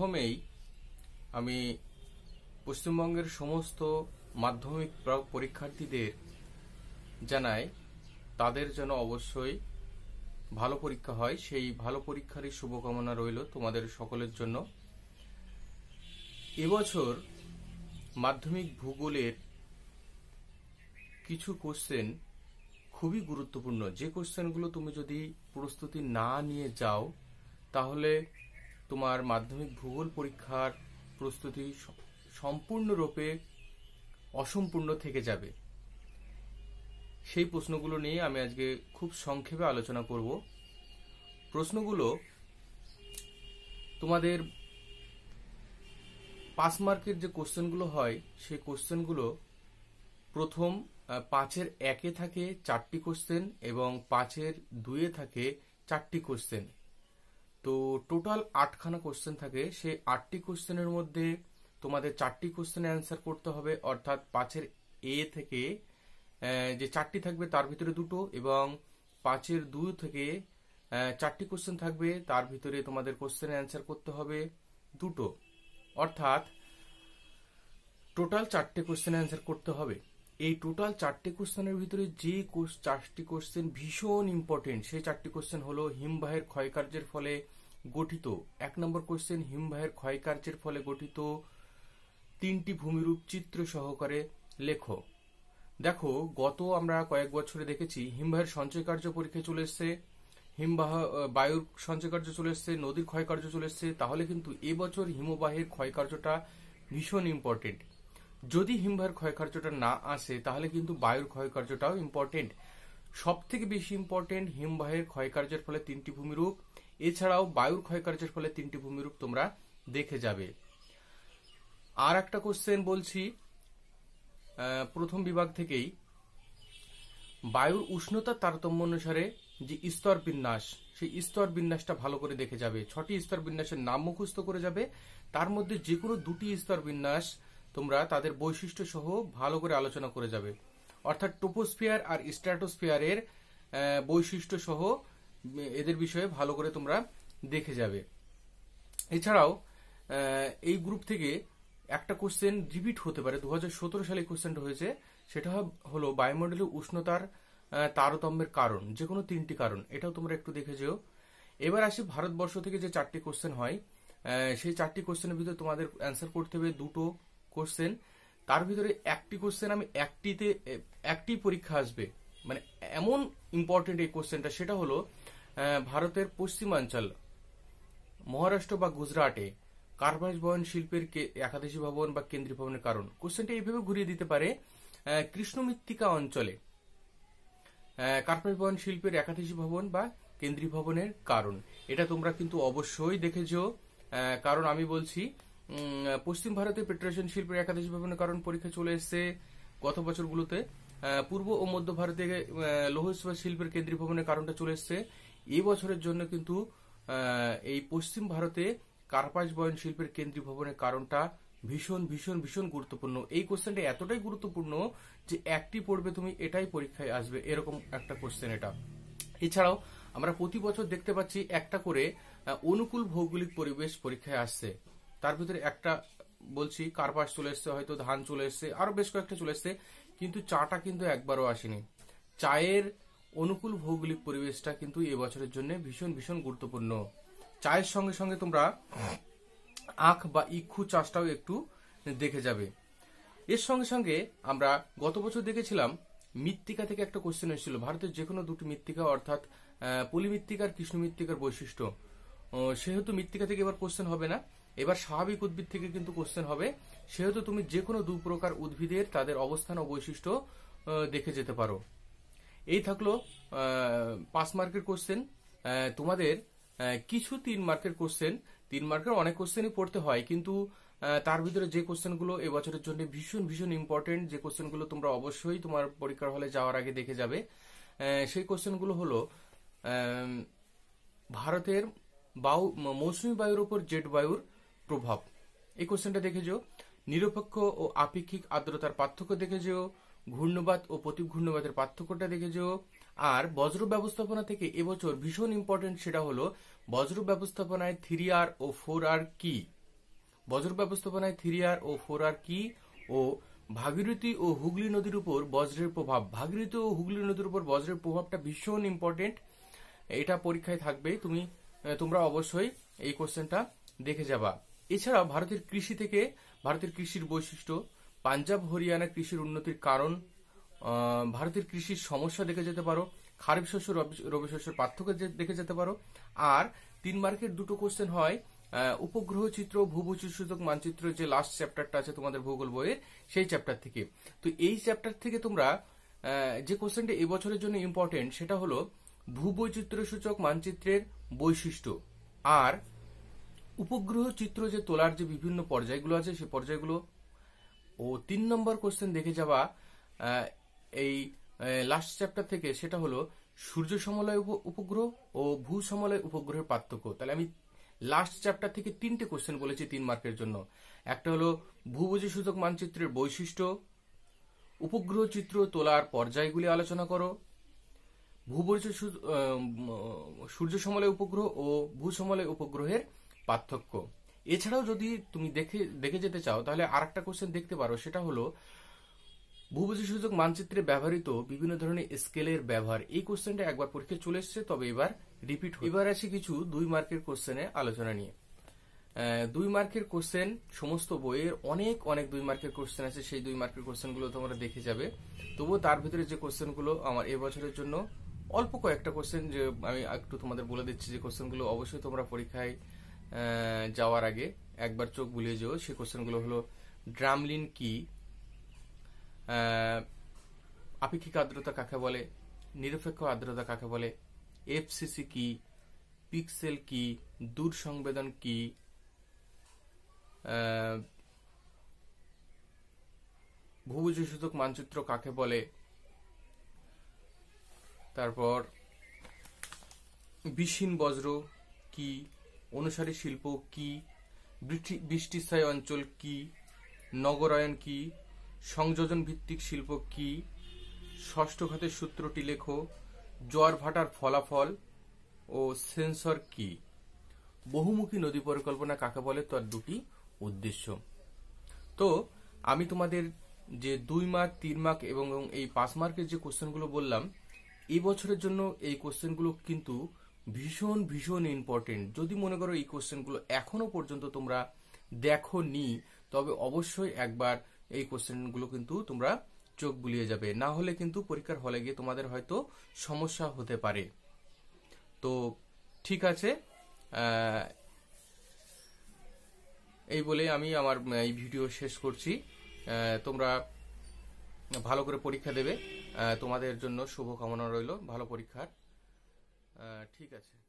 প্রথমেই আমি পশ্চিমবঙ্গের সমস্ত মাধ্যমিক পরীক্ষার্থীদের জানাই তাদের যেন অবশ্যই ভালো পরীক্ষা হয় সেই ভালো পরীক্ষারই শুভকামনা রইল তোমাদের সকলের জন্য এবছর মাধ্যমিক ভূগোলের কিছু কোশ্চেন খুবই গুরুত্বপূর্ণ যে কোশ্চেনগুলো তুমি যদি প্রস্তুতি না নিয়ে যাও তাহলে তোমার মাধ্যমিক ভূগোল পরীক্ষার প্রস্তুতি সম্পূর্ণরূপে অসম্পূর্ণ থেকে যাবে সেই প্রশ্নগুলো নিয়ে আমি আজকে খুব সংক্ষেপে আলোচনা করব প্রশ্নগুলো তোমাদের পাস মার্কের যে কোশ্চেনগুলো হয় সেই কোশ্চেনগুলো প্রথম পাঁচের একে থাকে চারটি কোশ্চেন এবং পাঁচের দুয়ে থাকে চারটি কোশ্চেন তো টোটাল আটখানা কোশ্চেন থাকে সেই আটটি কোশ্চেনের মধ্যে তোমাদের চারটি কোশ্চেন অ্যান্সার করতে হবে অর্থাৎ পাঁচের এ থেকে যে চারটি থাকবে তার ভিতরে দুটো এবং পাঁচের দু থেকে চারটি কোশ্চেন থাকবে তার ভিতরে তোমাদের কোশ্চেনের অ্যান্সার করতে হবে দুটো অর্থাৎ টোটাল চারটে কোশ্চেন অ্যান্সার করতে হবে এই টোটাল চারটি কোশ্চেনের ভিতরে যে চারটি কোশ্চেন ভীষণ ইম্পর্টেন্ট সেই চারটি কোশ্চেন হলো হিমবাহের ক্ষয়কার্যের ফলে গঠিত এক নম্বর কোশ্চেন হিমবাহের ক্ষয়কার্যের ফলে গঠিত তিনটি ভূমিরূপ চিত্র সহকারে লেখ দেখো গত আমরা কয়েক বছরে দেখেছি হিমবাহের সঞ্চয় কার্য পরীক্ষা চলে এসছে হিমবাহ বায়ুর সঞ্চয় কার্য চলে এসছে নদীর ক্ষয়কার্য চলে এসছে তাহলে কিন্তু এবছর হিমবাহের ক্ষয়কার্যটা ভীষণ ইম্পর্টেন্ট যদি হিমভার ক্ষয়কার্যটা না আসে তাহলে কিন্তু বায়ুর ক্ষয়কার্যটাও ইম্পর্টেন্ট সব থেকে বেশি ইম্পর্টেন্ট হিমবাহের ক্ষয়কার্যের ফলে তিনটি ভূমিরূপ এছাড়াও বায়ুর ক্ষয়কার্যের ফলে তিনটি ভূমিরূপ তোমরা দেখে যাবে আর একটা কোশ্চেন বলছি প্রথম বিভাগ থেকেই বায়ুর উষ্ণতা তারতম্য অনুসারে যে স্তর বিন্যাস সেই স্তর বিন্যাসটা ভালো করে দেখে যাবে ছটি স্তর বিন্যাসের নাম মুখস্থ করে যাবে তার মধ্যে যে কোনো দুটি স্তর বিন্যাস তোমরা তাদের বৈশিষ্ট্য সহ ভালো করে আলোচনা করে যাবে অর্থাৎ টোপোস্ফিয়ার আর স্ট্র্যাটোস্ফিয়ারের বৈশিষ্ট্য সহ এদের বিষয়ে ভালো করে তোমরা দেখে যাবে এছাড়াও এই গ্রুপ থেকে একটা কোশ্চেন রিপিট হতে পারে দু সালে কোশ্চেনটা হয়েছে সেটা হলো বায়ুমণ্ডলীয় উষ্ণতার তারতম্যের কারণ যে কোনো তিনটি কারণ এটাও তোমরা একটু দেখে যেও এবার আসি ভারতবর্ষ থেকে যে চারটি কোশ্চেন হয় সেই চারটি কোশ্চেনের ভিতরে তোমাদের অ্যান্সার করতে হবে দুটো কোশ্চেন তার ভিতরে একটি কোশ্চেন আমি একটিতে একটি পরীক্ষা আসবে মানে এমন ইম্পর্টেন্ট এই কোশ্চেনটা সেটা হলো ভারতের পশ্চিমাঞ্চল মহারাষ্ট্র বা গুজরাটে কার্বাস ভবন শিল্পের একাদশী ভবন বা কেন্দ্রীয় ভবনের কারণ কোশ্চেনটা এইভাবে ঘুরিয়ে দিতে পারে কৃষ্ণমৃত্তিকা অঞ্চলে কার্পাস ভবন শিল্পের একাদশী ভবন বা কেন্দ্রীয় ভবনের কারণ এটা তোমরা কিন্তু অবশ্যই দেখেছ কারণ আমি বলছি পশ্চিম ভারতে পেট্রেশন শিল্পের একাদশ ভবনের কারণ পরীক্ষা চলে এসছে গত বছরগুলোতে পূর্ব ও মধ্য ভারতে লৌহ ইস্পাত শিল্পের কেন্দ্রীয় ভবনের কারণটা চলে এসছে এই বছরের জন্য কিন্তু এই পশ্চিম ভারতে কার্পাস বয়ন শিল্পের কেন্দ্রীয় ভবনের কারণটা ভীষণ ভীষণ ভীষণ গুরুত্বপূর্ণ এই কোশ্চেনটা এতটাই গুরুত্বপূর্ণ যে একটি পড়বে তুমি এটাই পরীক্ষায় আসবে এরকম একটা কোশ্চেন এটা এছাড়াও আমরা প্রতি বছর দেখতে পাচ্ছি একটা করে অনুকূল ভৌগোলিক পরিবেশ পরীক্ষায় আসছে তার ভিতরে একটা বলছি কার্পাস চলে এসছে হয়তো ধান চলে এসছে আরো বেশ কয়েকটা চলে এসছে কিন্তু চাটা কিন্তু একবারও আসেনি চায়ের অনুকূল ভৌগোলিক পরিবেশটা কিন্তু এবছরের জন্য ভীষণ ভীষণ গুরুত্বপূর্ণ চায়ের সঙ্গে সঙ্গে তোমরা আখ বা ইক্ষু চাষটাও একটু দেখে যাবে এর সঙ্গে সঙ্গে আমরা গত বছর দেখেছিলাম মৃত্তিকা থেকে একটা কোশ্চেন এসেছিল ভারতের যে কোনো দুটি মৃত্তিকা অর্থাৎ পলিমৃত্তিকার কৃষ্ণ মৃত্তিকার বৈশিষ্ট্য সেহেতু মৃত্তিকা থেকে এবার কোশ্চেন হবে না এবার স্বাভাবিক উদ্ভিদ থেকে কিন্তু কোশ্চেন হবে সেহেতু তুমি যে কোনো দু প্রকার উদ্ভিদের তাদের অবস্থান ও বৈশিষ্ট্য দেখে যেতে পারো এই থাকলো পাঁচ মার্কের কোশ্চেন তোমাদের কিছু তিন মার্কের কোশ্চেন তিন মার্কের অনেক কোশ্চেনই পড়তে হয় কিন্তু তার ভিতরে যে কোশ্চেনগুলো এবছরের জন্য ভীষণ ভীষণ ইম্পর্টেন্ট যে কোশ্চেনগুলো তোমরা অবশ্যই তোমার পরীক্ষার হলে যাওয়ার আগে দেখে যাবে সেই কোশ্চেনগুলো হলো ভারতের বায়ু মৌসুমী বায়ুর ওপর জেট বায়ুর প্রভাব এই কোশ্চেনটা দেখে যেও নিরপেক্ষ ও আপেক্ষিক আর্দ্রতার পার্থক্য দেখে যেও ঘূর্ণবাদ ও প্রতীক ঘূর্ণবাদের পার্থক্যটা দেখে যেও আর বজ্র ব্যবস্থাপনা থেকে এবছর ভীষণ ইম্পর্টেন্ট সেটা হলো বজ্র ব্যবস্থাপনায় থ্রি আর ও ফোর আর কি বজ্র ব্যবস্থাপনায় থ্রি আর ও ফোর আর কি ও ভাগীরথী ও হুগলি নদীর উপর বজ্রের প্রভাব ভাগীরথী ও হুগলি নদীর উপর বজ্রের প্রভাবটা ভীষণ ইম্পর্টেন্ট এটা পরীক্ষায় থাকবে তুমি তোমরা অবশ্যই এই কোশ্চেনটা দেখে যাবা এছাড়া ভারতের কৃষি থেকে ভারতের কৃষির বৈশিষ্ট্য পাঞ্জাব হরিয়ানা কৃষির উন্নতির কারণ ভারতের কৃষির সমস্যা দেখে যেতে পারো খারিফ শস্য রবি শস্যের পার্থক্য দেখে যেতে পারো আর তিন মার্কের দুটো কোশ্চেন হয় উপগ্রহ চিত্র ভূবৈচিত্রসূচক মানচিত্র যে লাস্ট চ্যাপ্টারটা আছে তোমাদের ভূগোল বইয়ের সেই চ্যাপ্টার থেকে তো এই চ্যাপ্টার থেকে তোমরা যে কোশ্চেনটা এবছরের জন্য ইম্পর্টেন্ট সেটা হলো সূচক মানচিত্রের বৈশিষ্ট্য আর উপগ্রহ চিত্র যে তোলার যে বিভিন্ন পর্যায়গুলো আছে সেই পর্যায়গুলো ও তিন নম্বর কোশ্চেন দেখে যাওয়া এই লাস্ট চ্যাপ্টার থেকে সেটা হলো সূর্য সমলয় উপগ্রহ ও ভূ সমলয় উপগ্রহের পার্থক্য তাহলে আমি লাস্ট চ্যাপ্টার থেকে তিনটে কোশ্চেন বলেছি তিন মার্কের জন্য একটা হলো ভূবুজি সূচক মানচিত্রের বৈশিষ্ট্য উপগ্রহ চিত্র তোলার পর্যায়গুলি আলোচনা করো ভূবর্জ সূর্য সমলয় উপগ্রহ ও ভূ সমলয় উপগ্রহের পার্থক্য এছাড়াও যদি তুমি দেখে দেখে যেতে চাও তাহলে আর একটা কোশ্চেন দেখতে পারো সেটা হলো ভূপতি সূচক মানচিত্রে ব্যবহৃত বিভিন্ন ধরনের স্কেলের ব্যবহার এই কোশ্চেনটা একবার পরীক্ষায় চলে এসেছে তবে এবার রিপিট এবার আছে কিছু দুই মার্কের কোশ্চেনে আলোচনা নিয়ে দুই মার্কের কোশ্চেন সমস্ত বইয়ের অনেক অনেক দুই মার্কের কোশ্চেন আছে সেই দুই মার্কের কোশ্চেনগুলো তোমরা দেখে যাবে তবুও তার ভিতরে যে কোশ্চেনগুলো আমার এবছরের জন্য অল্প কয়েকটা কোশ্চেন যে আমি একটু তোমাদের বলে দিচ্ছি যে কোশ্চেনগুলো অবশ্যই তোমরা পরীক্ষায় যাওয়ার আগে একবার চোখ বুলিয়ে যেও সে কোশ্চেনগুলো হলো ড্রামলিন কি আপেক্ষিক আর্দ্রতা কাকে বলে নিরপেক্ষ আর্দ্রতা কাকে বলে এফসিসি কি পিক্সেল কি দূর সংবেদন কি ভূভুজ সূচক মানচিত্র কাকে বলে তারপর বিশিন বজ্র কি অনুসারী শিল্প কি বৃষ্টিস্থায়ী অঞ্চল কি নগরায়ন কি সংযোজন ভিত্তিক শিল্প কি ষষ্ঠ খাতের সূত্রটি লেখো জোয়ার ভাটার ফলাফল ও সেন্সর কি বহুমুখী নদী পরিকল্পনা কাকে বলে তার দুটি উদ্দেশ্য তো আমি তোমাদের যে দুই মার্ক তিন মার্ক এবং এই পাঁচ মার্কের যে কোশ্চেনগুলো বললাম এই বছরের জন্য এই কোশ্চেনগুলো কিন্তু ভীষণ ভীষণ ইম্পর্টেন্ট যদি মনে করো এই কোশ্চেনগুলো এখনো পর্যন্ত তোমরা দেখো নি তবে অবশ্যই একবার এই কোশ্চেনগুলো কিন্তু তোমরা চোখ বুলিয়ে যাবে না হলে কিন্তু পরীক্ষার হলে গিয়ে তোমাদের হয়তো সমস্যা হতে পারে তো ঠিক আছে এই বলে আমি আমার এই ভিডিও শেষ করছি তোমরা ভালো করে পরীক্ষা দেবে তোমাদের জন্য শুভকামনা রইল ভালো পরীক্ষার ঠিক আছে